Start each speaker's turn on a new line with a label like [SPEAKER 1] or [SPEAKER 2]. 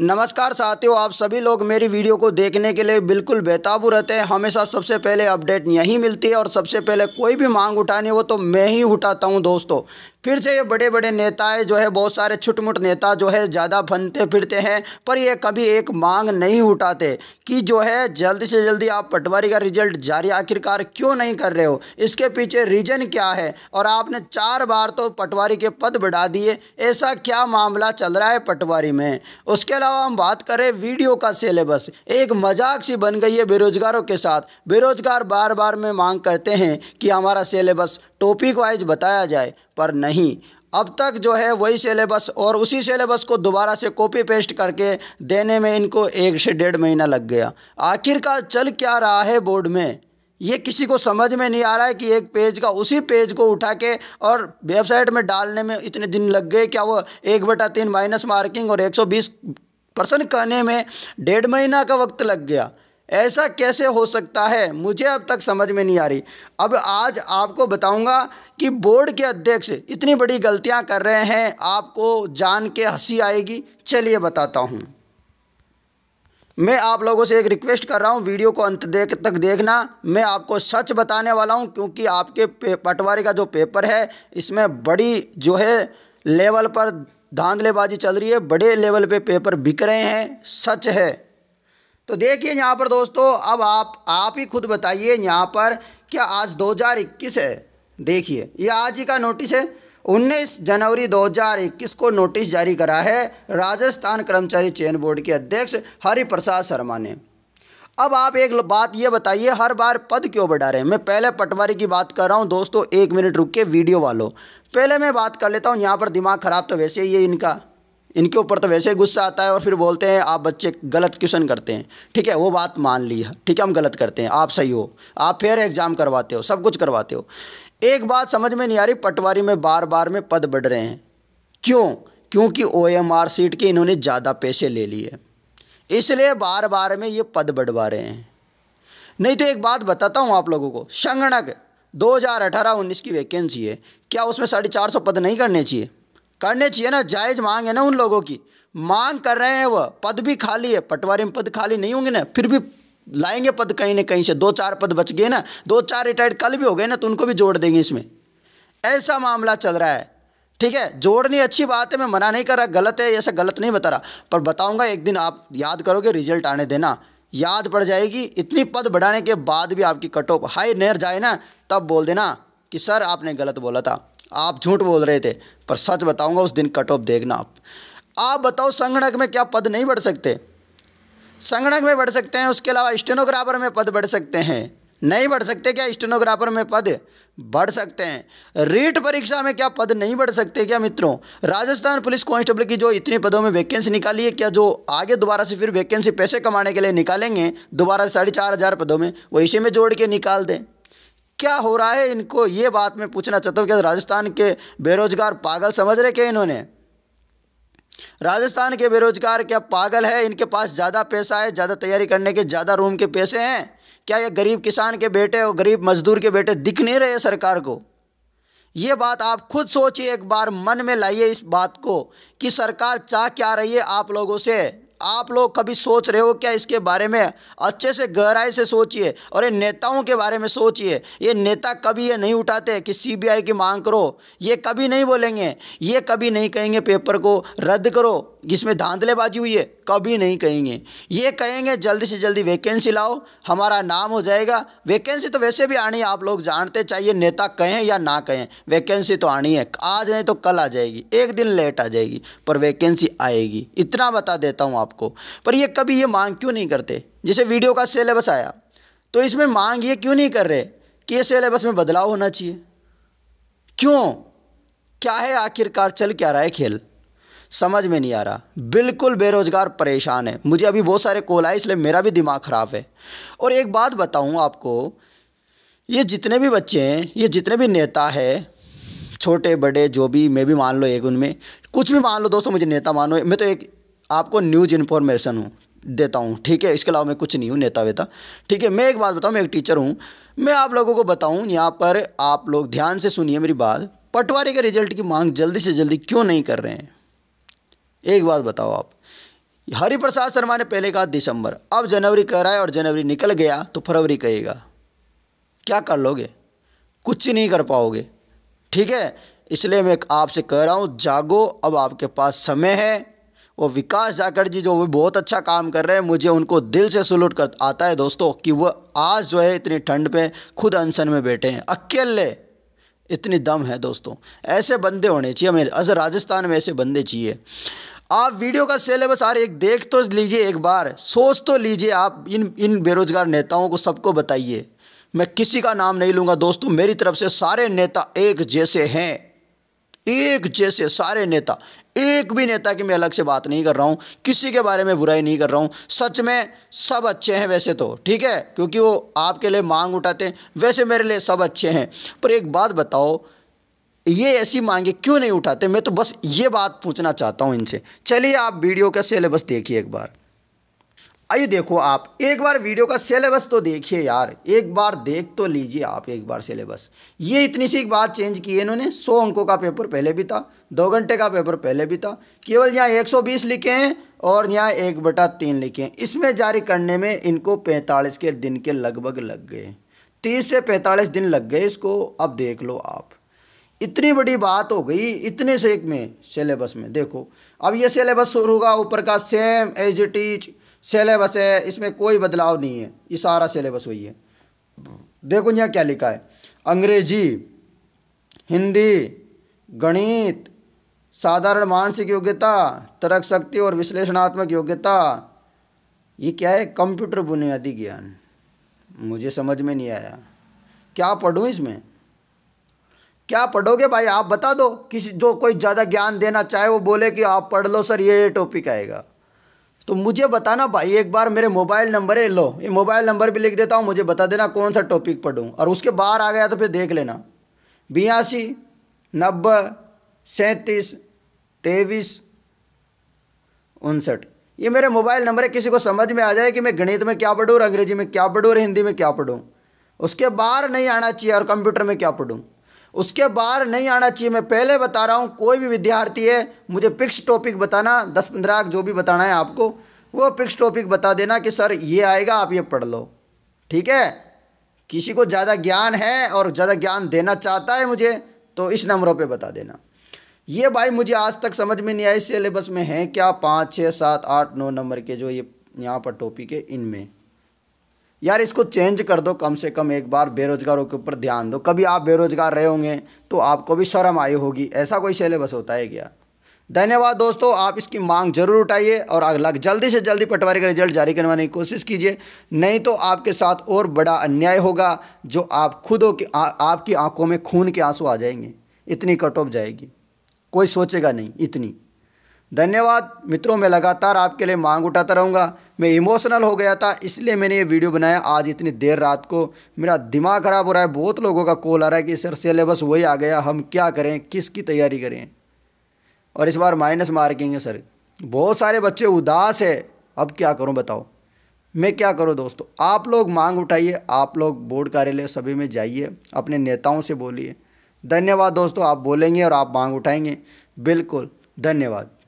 [SPEAKER 1] नमस्कार साथियों आप सभी लोग मेरी वीडियो को देखने के लिए बिल्कुल बेताबू रहते हैं हमेशा सबसे पहले अपडेट यहीं मिलती है और सबसे पहले कोई भी मांग उठानी हो तो मैं ही उठाता हूं दोस्तों फिर से ये बड़े बड़े नेताएं जो है बहुत सारे छुटमुट नेता जो है ज़्यादा फनते फिरते हैं पर ये कभी एक मांग नहीं उठाते कि जो है जल्दी से जल्दी आप पटवारी का रिजल्ट जारी आखिरकार क्यों नहीं कर रहे हो इसके पीछे रीजन क्या है और आपने चार बार तो पटवारी के पद बढ़ा दिए ऐसा क्या मामला चल रहा है पटवारी में उसके अलावा हम बात करें वीडियो का सिलेबस एक मजाक सी बन गई है बेरोजगारों के साथ बेरोजगार बार बार में मांग करते हैं कि हमारा सिलेबस टॉपिक वाइज बताया जाए पर नहीं अब तक जो है वही सिलेबस और उसी सिलेबस को दोबारा से कॉपी पेस्ट करके देने में इनको एक से डेढ़ महीना लग गया आखिरकार चल क्या रहा है बोर्ड में ये किसी को समझ में नहीं आ रहा है कि एक पेज का उसी पेज को उठा के और वेबसाइट में डालने में इतने दिन लग गए क्या वो एक बटा तीन माइनस मार्किंग और 120 परसेंट कहने में डेढ़ महीना का वक्त लग गया ऐसा कैसे हो सकता है मुझे अब तक समझ में नहीं आ रही अब आज आपको बताऊंगा कि बोर्ड के अध्यक्ष इतनी बड़ी गलतियां कर रहे हैं आपको जान के हंसी आएगी चलिए बताता हूं मैं आप लोगों से एक रिक्वेस्ट कर रहा हूं वीडियो को अंत देख तक देखना मैं आपको सच बताने वाला हूं क्योंकि आपके पटवारी का जो पेपर है इसमें बड़ी जो है लेवल पर धांधलेबाजी चल रही है बड़े लेवल पे पेपर बिक रहे हैं सच है तो देखिए यहाँ पर दोस्तों अब आप आप ही खुद बताइए यहाँ पर क्या आज 2021 है देखिए ये आज ही का नोटिस है 19 जनवरी 2021 को नोटिस जारी करा है राजस्थान कर्मचारी चयन बोर्ड के अध्यक्ष हरिप्रसाद शर्मा ने अब आप एक बात ये बताइए हर बार पद क्यों बढ़ा रहे हैं मैं पहले पटवारी की बात कर रहा हूँ दोस्तों एक मिनट रुक के वीडियो वालों पहले मैं बात कर लेता हूँ यहाँ पर दिमाग ख़राब तो वैसे ही है इनका इनके ऊपर तो वैसे ही गुस्सा आता है और फिर बोलते हैं आप बच्चे गलत क्वेश्चन करते हैं ठीक है वो बात मान ली है ठीक है हम गलत करते हैं आप सही हो आप फिर एग्ज़ाम करवाते हो सब कुछ करवाते हो एक बात समझ में नहीं आ रही पटवारी में बार बार में पद बढ़ रहे हैं क्यों क्योंकि ओ एम आर सीट के इन्होंने ज़्यादा पैसे ले लिए इसलिए बार बार में ये पद बढ़वा रहे हैं नहीं तो एक बात बताता हूँ आप लोगों को संगणक 2018-19 की वैकेंसी है क्या उसमें साढ़े चार सौ पद नहीं करने चाहिए करने चाहिए ना जायज़ मांग है ना उन लोगों की मांग कर रहे हैं वह पद भी खाली है पटवारी में पद खाली नहीं होंगे ना फिर भी लाएंगे पद कहीं ना कहीं से दो चार पद बच गए ना दो चार रिटायर्ड कल भी हो गए ना तो उनको भी जोड़ देंगे इसमें ऐसा मामला चल रहा है ठीक है जोड़नी अच्छी बात है मैं मना नहीं कर रहा गलत है ऐसा गलत नहीं बता रहा पर बताऊंगा एक दिन आप याद करोगे रिजल्ट आने देना याद पड़ जाएगी इतनी पद बढ़ाने के बाद भी आपकी कट ऑफ हाई नहर जाए ना तब बोल देना कि सर आपने गलत बोला था आप झूठ बोल रहे थे पर सच बताऊंगा उस दिन कट ऑफ देखना आप आप बताओ संगणक में क्या पद नहीं बढ़ सकते संगणक में बढ़ सकते हैं उसके अलावा स्टेनोग्राफर में पद बढ़ सकते हैं नहीं बढ़ सकते क्या स्टेनोग्राफर में पद बढ़ सकते हैं रीट परीक्षा में क्या पद नहीं बढ़ सकते क्या मित्रों राजस्थान पुलिस कांस्टेबल की जो इतने पदों में वैकेंसी निकाली है क्या जो आगे दोबारा से फिर वैकेंसी पैसे कमाने के लिए निकालेंगे दोबारा साढ़े चार हज़ार पदों में वो इसी में जोड़ के निकाल दें क्या हो रहा है इनको ये बात मैं पूछना चाहता हूँ क्या राजस्थान के बेरोजगार पागल समझ रहे क्या इन्होंने राजस्थान के बेरोजगार क्या पागल है इनके पास ज़्यादा पैसा है ज़्यादा तैयारी करने के ज़्यादा रूम के पैसे हैं क्या ये गरीब किसान के बेटे और गरीब मजदूर के बेटे दिख नहीं रहे सरकार को ये बात आप खुद सोचिए एक बार मन में लाइए इस बात को कि सरकार चाह क्या रही है आप लोगों से आप लोग कभी सोच रहे हो क्या इसके बारे में अच्छे से गहराई से सोचिए और ये नेताओं के बारे में सोचिए ये नेता कभी ये नहीं उठाते कि सीबीआई की मांग करो ये कभी नहीं बोलेंगे ये कभी नहीं कहेंगे पेपर को रद्द करो जिसमें धांधलेबाजी हुई है कभी नहीं कहेंगे ये कहेंगे जल्दी से जल्दी वैकेंसी लाओ हमारा नाम हो जाएगा वैकेंसी तो वैसे भी आनी है आप लोग जानते चाहिए नेता कहें या ना कहें वैकेंसी तो आनी है आज नहीं तो कल आ जाएगी एक दिन लेट आ जाएगी पर वैकेंसी आएगी इतना बता देता हूँ आपको पर ये कभी ये मांग क्यों नहीं करते जैसे वीडियो का सिलेबस आया तो इसमें मांग ये क्यों नहीं कर रहे कि ये सिलेबस में बदलाव होना चाहिए क्यों क्या है आखिरकार चल क्या रहा है खेल समझ में नहीं आ रहा बिल्कुल बेरोज़गार परेशान है मुझे अभी बहुत सारे कॉल आए इसलिए मेरा भी दिमाग ख़राब है और एक बात बताऊँ आपको ये जितने भी बच्चे हैं ये जितने भी नेता है छोटे बड़े जो भी मैं भी मान लो एक उनमें कुछ भी मान लो दोस्तों मुझे नेता मानो मैं तो एक आपको न्यूज़ इन्फॉर्मेशन हूँ देता हूँ ठीक है इसके अलावा मैं कुछ नहीं हूँ नेता वेता ठीक है मैं एक बात बताऊँ मैं एक टीचर हूँ मैं आप लोगों को बताऊँ यहाँ पर आप लोग ध्यान से सुनिए मेरी बात पटवारी के रिजल्ट की मांग जल्दी से जल्दी क्यों नहीं कर रहे हैं एक बात बताओ आप हरिप्रसाद शर्मा ने पहले कहा दिसंबर अब जनवरी कह रहा है और जनवरी निकल गया तो फरवरी कहेगा क्या कर लोगे कुछ नहीं कर पाओगे ठीक है इसलिए मैं आपसे कह रहा हूँ जागो अब आपके पास समय है वो विकास जाकर जी जो वो बहुत अच्छा काम कर रहे हैं मुझे उनको दिल से सलूट कर आता है दोस्तों कि वह आज जो है इतनी ठंड पे खुद अनशन में बैठे हैं अकेले इतनी दम है दोस्तों ऐसे बंदे होने चाहिए मेरे ऐसे राजस्थान में ऐसे बंदे चाहिए आप वीडियो का सिलेबस हर एक देख तो लीजिए एक बार सोच तो लीजिए आप इन इन बेरोजगार नेताओं को सबको बताइए मैं किसी का नाम नहीं लूँगा दोस्तों मेरी तरफ से सारे नेता एक जैसे हैं एक जैसे सारे नेता एक भी नेता की मैं अलग से बात नहीं कर रहा हूँ किसी के बारे में बुराई नहीं कर रहा हूँ सच में सब अच्छे हैं वैसे तो ठीक है क्योंकि वो आपके लिए मांग उठाते हैं वैसे मेरे लिए सब अच्छे हैं पर एक बात बताओ ये ऐसी मांगे क्यों नहीं उठाते मैं तो बस ये बात पूछना चाहता हूँ इनसे चलिए आप वीडियो का सिलेबस देखिए एक बार आइए देखो आप एक बार वीडियो का सिलेबस तो देखिए यार एक बार देख तो लीजिए आप एक बार सिलेबस ये इतनी सी बात चेंज की है इन्होंने सौ अंकों का पेपर पहले भी था दो घंटे का पेपर पहले भी था केवल यहाँ एक सौ बीस लिखे हैं और यहाँ एक बटा तीन लिखे हैं इसमें जारी करने में इनको पैंतालीस के दिन के लगभग लग गए तीस से पैंतालीस दिन लग गए इसको अब देख लो आप इतनी बड़ी बात हो गई इतने से एक में सिलेबस में देखो अब ये सिलेबस शुरू होगा ऊपर का same as it is syllabus है इसमें कोई बदलाव नहीं है ये सारा सिलेबस वही है देखो यहाँ क्या लिखा है अंग्रेजी हिंदी गणित साधारण मानसिक योग्यता तर्क शक्ति और विश्लेषणात्मक योग्यता ये क्या है कंप्यूटर बुनियादी ज्ञान मुझे समझ में नहीं आया क्या पढ़ूँ इसमें क्या पढ़ोगे भाई आप बता दो किसी जो कोई ज़्यादा ज्ञान देना चाहे वो बोले कि आप पढ़ लो सर ये टॉपिक आएगा तो मुझे बताना भाई एक बार मेरे मोबाइल नंबर है लो ये मोबाइल नंबर भी लिख देता हूँ मुझे बता देना कौन सा टॉपिक पढ़ूँ और उसके बाहर आ गया तो फिर देख लेना बयासी नब्बे सैंतीस तेईस उनसठ ये मेरे मोबाइल नंबर है किसी को समझ में आ जाए कि मैं गणित में क्या पढ़ूँ और अंग्रेजी में क्या पढ़ूँ और हिंदी में क्या पढ़ूँ उसके बाहर नहीं आना चाहिए और कंप्यूटर में क्या पढ़ूँ उसके बाहर नहीं आना चाहिए मैं पहले बता रहा हूँ कोई भी विद्यार्थी है मुझे फिक्स टॉपिक बताना दस पंद्रह जो भी बताना है आपको वो फिक्स टॉपिक बता देना कि सर ये आएगा आप ये पढ़ लो ठीक है किसी को ज़्यादा ज्ञान है और ज़्यादा ज्ञान देना चाहता है मुझे तो इस नंबरों पे बता देना ये भाई मुझे आज तक समझ में नहीं इस सिलेबस में है क्या पाँच छः सात आठ नौ नंबर के जो ये यहाँ पर टॉपिक है इनमें यार इसको चेंज कर दो कम से कम एक बार बेरोजगारों के ऊपर ध्यान दो कभी आप बेरोजगार रहे होंगे तो आपको भी शर्म आई होगी ऐसा कोई सिलेबस होता है क्या धन्यवाद दोस्तों आप इसकी मांग जरूर उठाइए और अगला जल्दी से जल्दी पटवारी का रिजल्ट जारी करवाने की कोशिश कीजिए नहीं तो आपके साथ और बड़ा अन्याय होगा जो आप खुदों की आपकी आंखों में खून के आंसू आ जाएंगे इतनी कट ऑफ जाएगी कोई सोचेगा नहीं इतनी धन्यवाद मित्रों मैं लगातार आपके लिए मांग उठाता रहूँगा मैं इमोशनल हो गया था इसलिए मैंने ये वीडियो बनाया आज इतनी देर रात को मेरा दिमाग ख़राब हो रहा है बहुत लोगों का कॉल आ रहा है कि सर सिलेबस वही आ गया हम क्या करें किसकी तैयारी करें और इस बार माइनस मार्किंग है सर बहुत सारे बच्चे उदास है अब क्या करूँ बताओ मैं क्या करूँ दोस्तों आप लोग मांग उठाइए आप लोग बोर्ड कार्यालय सभी में जाइए अपने नेताओं से बोलिए धन्यवाद दोस्तों आप बोलेंगे और आप मांग उठाएंगे बिल्कुल धन्यवाद